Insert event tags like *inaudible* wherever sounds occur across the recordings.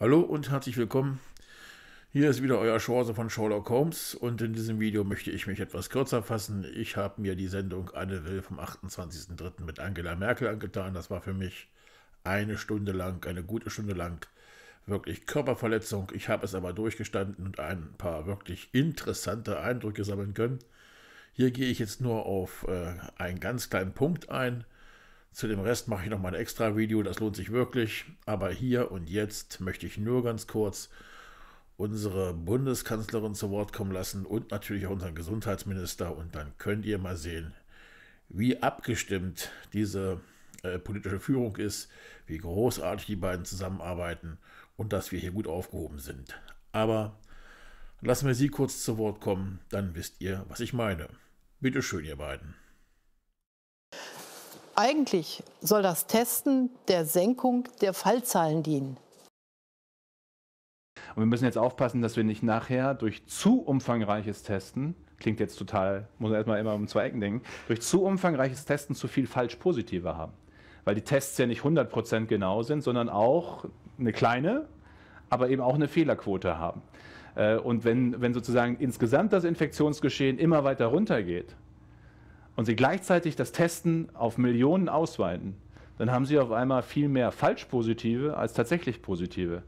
Hallo und herzlich willkommen. Hier ist wieder euer Chance von Sherlock Holmes und in diesem Video möchte ich mich etwas kürzer fassen. Ich habe mir die Sendung Anne Will vom 28.03. mit Angela Merkel angetan. Das war für mich eine Stunde lang, eine gute Stunde lang wirklich Körperverletzung. Ich habe es aber durchgestanden und ein paar wirklich interessante Eindrücke sammeln können. Hier gehe ich jetzt nur auf äh, einen ganz kleinen Punkt ein. Zu dem Rest mache ich noch mal ein extra Video, das lohnt sich wirklich. Aber hier und jetzt möchte ich nur ganz kurz unsere Bundeskanzlerin zu Wort kommen lassen und natürlich auch unseren Gesundheitsminister. Und dann könnt ihr mal sehen, wie abgestimmt diese äh, politische Führung ist, wie großartig die beiden zusammenarbeiten und dass wir hier gut aufgehoben sind. Aber lassen wir Sie kurz zu Wort kommen, dann wisst ihr, was ich meine. Bitte schön, ihr beiden. Eigentlich soll das Testen der Senkung der Fallzahlen dienen. Und wir müssen jetzt aufpassen, dass wir nicht nachher durch zu umfangreiches Testen, klingt jetzt total, muss man erstmal immer um zwei Ecken denken, durch zu umfangreiches Testen zu viel Falsch-Positive haben. Weil die Tests ja nicht 100% genau sind, sondern auch eine kleine, aber eben auch eine Fehlerquote haben. Äh, und wenn, wenn sozusagen insgesamt das Infektionsgeschehen immer weiter runtergeht, und sie gleichzeitig das Testen auf Millionen ausweiten, dann haben sie auf einmal viel mehr Falschpositive als tatsächlich Positive.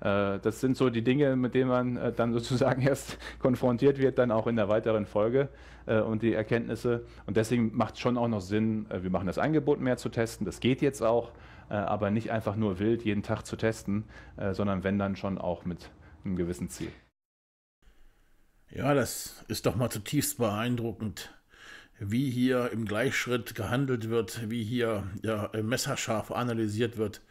Äh, das sind so die Dinge, mit denen man äh, dann sozusagen *laughs* erst konfrontiert wird, dann auch in der weiteren Folge äh, und die Erkenntnisse. Und deswegen macht es schon auch noch Sinn, wir machen das Angebot mehr zu testen. Das geht jetzt auch, aber nicht einfach nur wild jeden Tag zu testen, sondern wenn dann schon auch mit einem gewissen Ziel. Ja, das ist doch mal zutiefst beeindruckend wie hier im Gleichschritt gehandelt wird, wie hier ja, messerscharf analysiert wird.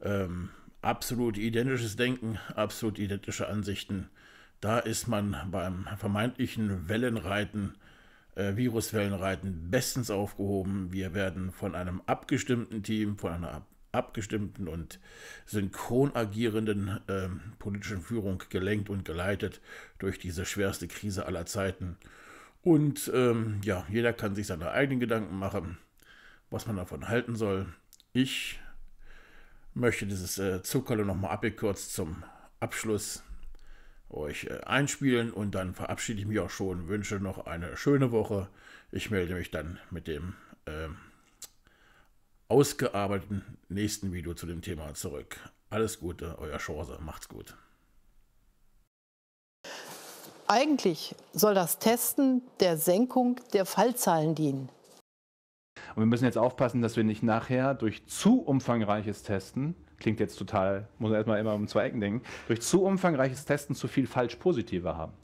Ähm, absolut identisches Denken, absolut identische Ansichten. Da ist man beim vermeintlichen Wellenreiten, äh, Viruswellenreiten bestens aufgehoben. Wir werden von einem abgestimmten Team, von einer abgestimmten und synchron agierenden äh, politischen Führung gelenkt und geleitet durch diese schwerste Krise aller Zeiten. Und ähm, ja, jeder kann sich seine eigenen Gedanken machen, was man davon halten soll. Ich möchte dieses äh, Zuckerle nochmal abgekürzt zum Abschluss euch äh, einspielen und dann verabschiede ich mich auch schon, wünsche noch eine schöne Woche. Ich melde mich dann mit dem äh, ausgearbeiteten nächsten Video zu dem Thema zurück. Alles Gute, euer Schorse, macht's gut. Eigentlich soll das Testen der Senkung der Fallzahlen dienen. Und wir müssen jetzt aufpassen, dass wir nicht nachher durch zu umfangreiches Testen, klingt jetzt total, muss man erstmal immer um zwei Ecken denken, durch zu umfangreiches Testen zu viel falsch Positive haben.